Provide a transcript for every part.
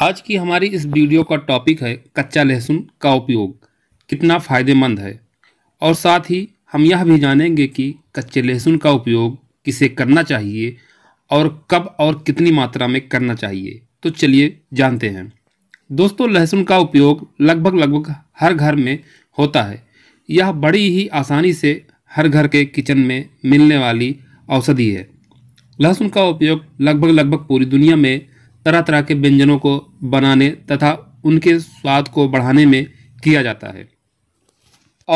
आज की हमारी इस वीडियो का टॉपिक है कच्चा लहसुन का उपयोग कितना फ़ायदेमंद है और साथ ही हम यह भी जानेंगे कि कच्चे लहसुन का उपयोग किसे करना चाहिए और कब और कितनी मात्रा में करना चाहिए तो चलिए जानते हैं दोस्तों लहसुन का उपयोग लगभग लगभग हर घर में होता है यह बड़ी ही आसानी से हर घर के किचन में मिलने वाली औषधि है लहसुन का उपयोग लगभग लगभग पूरी दुनिया में तरह तरह के व्यंजनों को बनाने तथा उनके स्वाद को बढ़ाने में किया जाता है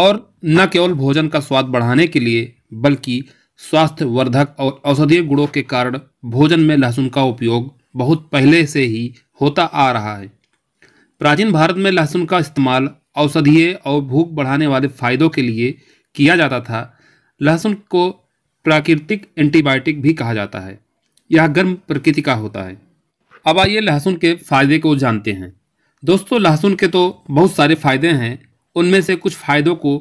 और न केवल भोजन का स्वाद बढ़ाने के लिए बल्कि स्वास्थ्य वर्धक और औषधीय गुणों के कारण भोजन में लहसुन का उपयोग बहुत पहले से ही होता आ रहा है प्राचीन भारत में लहसुन का इस्तेमाल औषधीय और भूख बढ़ाने वाले फायदों के लिए किया जाता था लहसुन को प्राकृतिक एंटीबायोटिक भी कहा जाता है यह गर्म प्रकृति का होता है अब आइए लहसुन के फ़ायदे को जानते हैं दोस्तों लहसुन के तो बहुत सारे फ़ायदे हैं उनमें से कुछ फ़ायदों को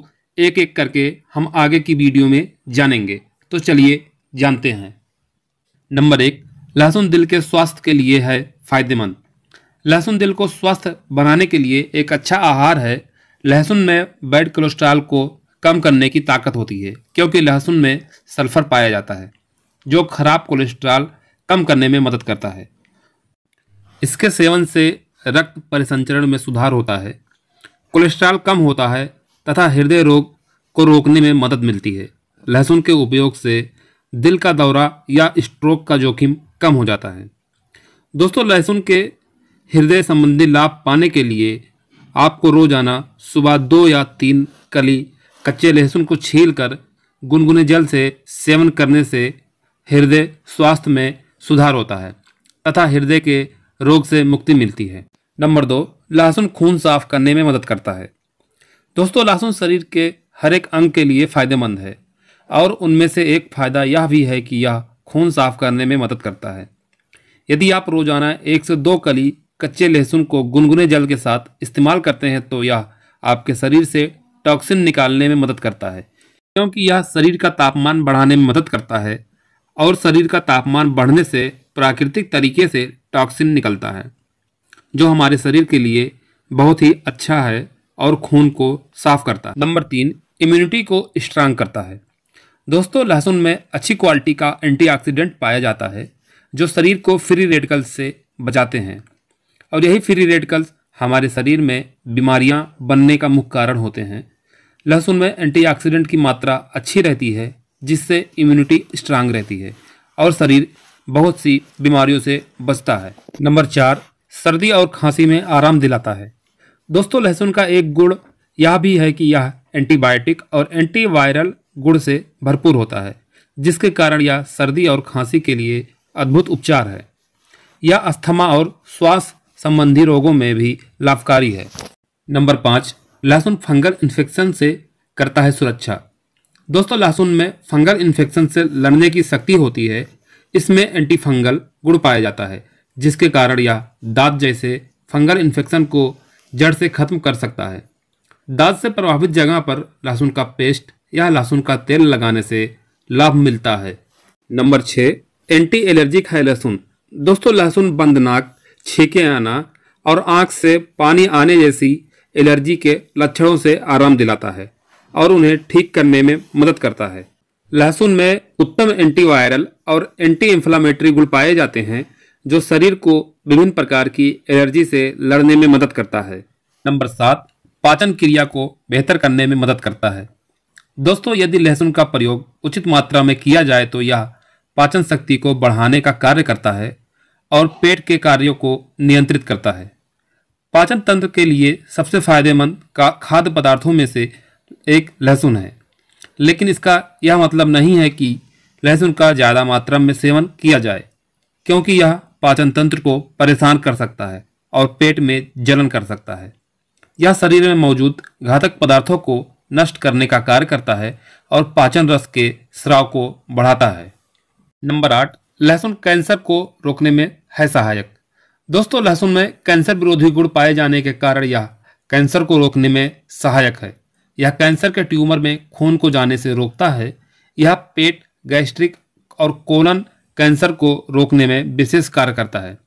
एक एक करके हम आगे की वीडियो में जानेंगे तो चलिए जानते हैं नंबर एक लहसुन दिल के स्वास्थ्य के लिए है फ़ायदेमंद लहसुन दिल को स्वस्थ बनाने के लिए एक अच्छा आहार है लहसुन में बैड कोलेस्ट्रॉल को कम करने की ताकत होती है क्योंकि लहसुन में सल्फर पाया जाता है जो खराब कोलेस्ट्रॉल कम करने में मदद करता है इसके सेवन से रक्त परिसंचरण में सुधार होता है कोलेस्ट्रॉल कम होता है तथा हृदय रोग को रोकने में मदद मिलती है लहसुन के उपयोग से दिल का दौरा या स्ट्रोक का जोखिम कम हो जाता है दोस्तों लहसुन के हृदय संबंधी लाभ पाने के लिए आपको रोजाना सुबह दो या तीन कली कच्चे लहसुन को छील कर गुनगुने जल से सेवन करने से हृदय स्वास्थ्य में सुधार होता है तथा हृदय के रोग से मुक्ति मिलती है नंबर दो लहसुन खून साफ करने में मदद करता है दोस्तों लहसुन शरीर के हर एक अंग के लिए फायदेमंद है और उनमें से एक फ़ायदा यह भी है कि यह खून साफ करने में मदद करता है यदि आप रोजाना एक से दो कली कच्चे लहसुन को गुनगुने जल के साथ इस्तेमाल करते हैं तो यह आपके शरीर से टॉक्सिन निकालने में मदद करता है क्योंकि यह शरीर का तापमान बढ़ाने में मदद करता है और शरीर का तापमान बढ़ने से प्राकृतिक तरीके से टॉक्सिन निकलता है जो हमारे शरीर के लिए बहुत ही अच्छा है और खून को साफ करता है नंबर तीन इम्यूनिटी को स्ट्रांग करता है दोस्तों लहसुन में अच्छी क्वालिटी का एंटीऑक्सीडेंट पाया जाता है जो शरीर को फ्री रेडिकल्स से बचाते हैं और यही फ्री रेडिकल्स हमारे शरीर में बीमारियां बनने का मुख्य कारण होते हैं लहसुन में एंटीऑक्सीडेंट की मात्रा अच्छी रहती है जिससे इम्यूनिटी स्ट्रांग रहती है और शरीर बहुत सी बीमारियों से बचता है नंबर चार सर्दी और खांसी में आराम दिलाता है दोस्तों लहसुन का एक गुण यह भी है कि यह एंटीबायोटिक और एंटीवायरल गुण से भरपूर होता है जिसके कारण यह सर्दी और खांसी के लिए अद्भुत उपचार है यह अस्थमा और श्वास संबंधी रोगों में भी लाभकारी है नंबर पाँच लहसुन फंगल इन्फेक्शन से करता है सुरक्षा दोस्तों लहसुन में फंगल इन्फेक्शन से लड़ने की शक्ति होती है इसमें एंटी फंगल गुड़ पाया जाता है जिसके कारण यह दाँत जैसे फंगल इन्फेक्शन को जड़ से खत्म कर सकता है दाँत से प्रभावित जगह पर लहसुन का पेस्ट या लहसुन का तेल लगाने से लाभ मिलता है नंबर छः एंटी एलर्जिक है लहसुन दोस्तों लहसुन बंद नाक छीके आना और आँख से पानी आने जैसी एलर्जी के लक्षणों से आराम दिलाता है और उन्हें ठीक करने में मदद करता है लहसुन में उत्तम एंटीवायरल और एंटी इन्फ्लामेटरी गुण पाए जाते हैं जो शरीर को विभिन्न प्रकार की एलर्जी से लड़ने में मदद करता है नंबर सात पाचन क्रिया को बेहतर करने में मदद करता है दोस्तों यदि लहसुन का प्रयोग उचित मात्रा में किया जाए तो यह पाचन शक्ति को बढ़ाने का कार्य करता है और पेट के कार्यों को नियंत्रित करता है पाचन तंत्र के लिए सबसे फायदेमंद का खाद्य पदार्थों में से एक लहसुन है लेकिन इसका यह मतलब नहीं है कि लहसुन का ज़्यादा मात्रा में सेवन किया जाए क्योंकि यह पाचन तंत्र को परेशान कर सकता है और पेट में जलन कर सकता है यह शरीर में मौजूद घातक पदार्थों को नष्ट करने का कार्य करता है और पाचन रस के स्राव को बढ़ाता है नंबर आठ लहसुन कैंसर को रोकने में है सहायक दोस्तों लहसुन में कैंसर विरोधी गुण पाए जाने के कारण यह कैंसर को रोकने में सहायक है यह कैंसर के ट्यूमर में खून को जाने से रोकता है यह पेट गैस्ट्रिक और कोलन कैंसर को रोकने में विशेष कार्य करता है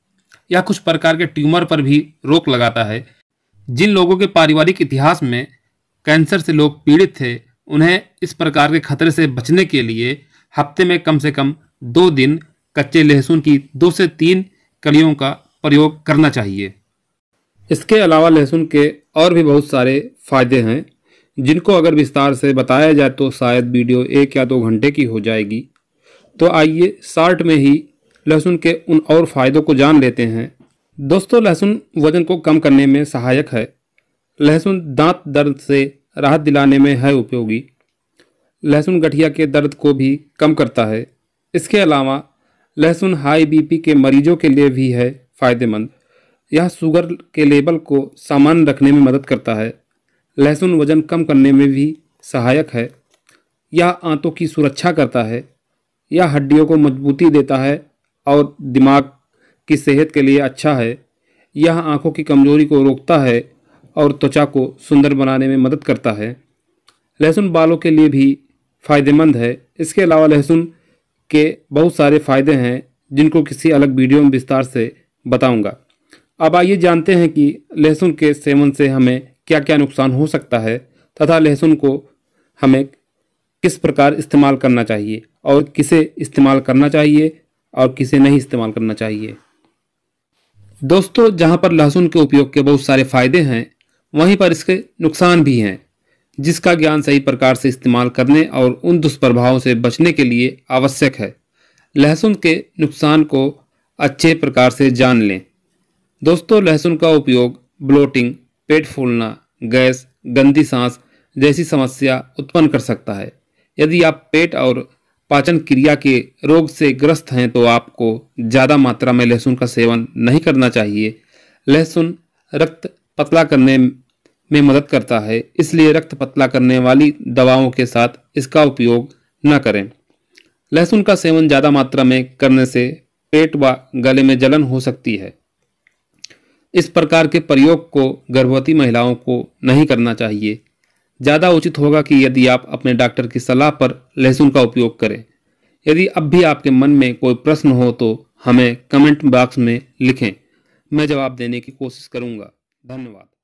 यह कुछ प्रकार के ट्यूमर पर भी रोक लगाता है जिन लोगों के पारिवारिक इतिहास में कैंसर से लोग पीड़ित थे उन्हें इस प्रकार के खतरे से बचने के लिए हफ्ते में कम से कम दो दिन कच्चे लहसुन की दो से तीन कलियों का प्रयोग करना चाहिए इसके अलावा लहसुन के और भी बहुत सारे फायदे हैं जिनको अगर विस्तार से बताया जाए तो शायद वीडियो एक या दो घंटे की हो जाएगी तो आइए शार्ट में ही लहसुन के उन और फ़ायदों को जान लेते हैं दोस्तों लहसुन वज़न को कम करने में सहायक है लहसुन दांत दर्द से राहत दिलाने में है उपयोगी लहसुन गठिया के दर्द को भी कम करता है इसके अलावा लहसुन हाई बीपी के मरीजों के लिए भी है फ़ायदेमंद यह शुगर के लेवल को सामान्य रखने में मदद करता है लहसुन वजन कम करने में भी सहायक है यह आंतों की सुरक्षा करता है यह हड्डियों को मजबूती देता है और दिमाग की सेहत के लिए अच्छा है यह आंखों की कमजोरी को रोकता है और त्वचा को सुंदर बनाने में मदद करता है लहसुन बालों के लिए भी फ़ायदेमंद है इसके अलावा लहसुन के बहुत सारे फ़ायदे हैं जिनको किसी अलग वीडियो में विस्तार से बताऊंगा। अब आइए जानते हैं कि लहसुन के सेवन से हमें क्या क्या नुकसान हो सकता है तथा लहसुन को हमें किस प्रकार इस्तेमाल करना चाहिए और किसे इस्तेमाल करना चाहिए और किसे नहीं इस्तेमाल करना चाहिए दोस्तों जहाँ पर लहसुन के उपयोग के बहुत सारे फ़ायदे हैं वहीं पर इसके नुकसान भी हैं जिसका ज्ञान सही प्रकार से इस्तेमाल करने और उन दुष्प्रभावों से बचने के लिए आवश्यक है लहसुन के नुकसान को अच्छे प्रकार से जान लें दोस्तों लहसुन का उपयोग ब्लोटिंग पेट फूलना गैस गंदी सांस जैसी समस्या उत्पन्न कर सकता है यदि आप पेट और पाचन क्रिया के रोग से ग्रस्त हैं तो आपको ज़्यादा मात्रा में लहसुन का सेवन नहीं करना चाहिए लहसुन रक्त पतला करने में मदद करता है इसलिए रक्त पतला करने वाली दवाओं के साथ इसका उपयोग न करें लहसुन का सेवन ज़्यादा मात्रा में करने से पेट व गले में जलन हो सकती है इस प्रकार के प्रयोग को गर्भवती महिलाओं को नहीं करना चाहिए ज़्यादा उचित होगा कि यदि आप अपने डॉक्टर की सलाह पर लहसुन का उपयोग करें यदि अब भी आपके मन में कोई प्रश्न हो तो हमें कमेंट बॉक्स में लिखें मैं जवाब देने की कोशिश करूँगा धन्यवाद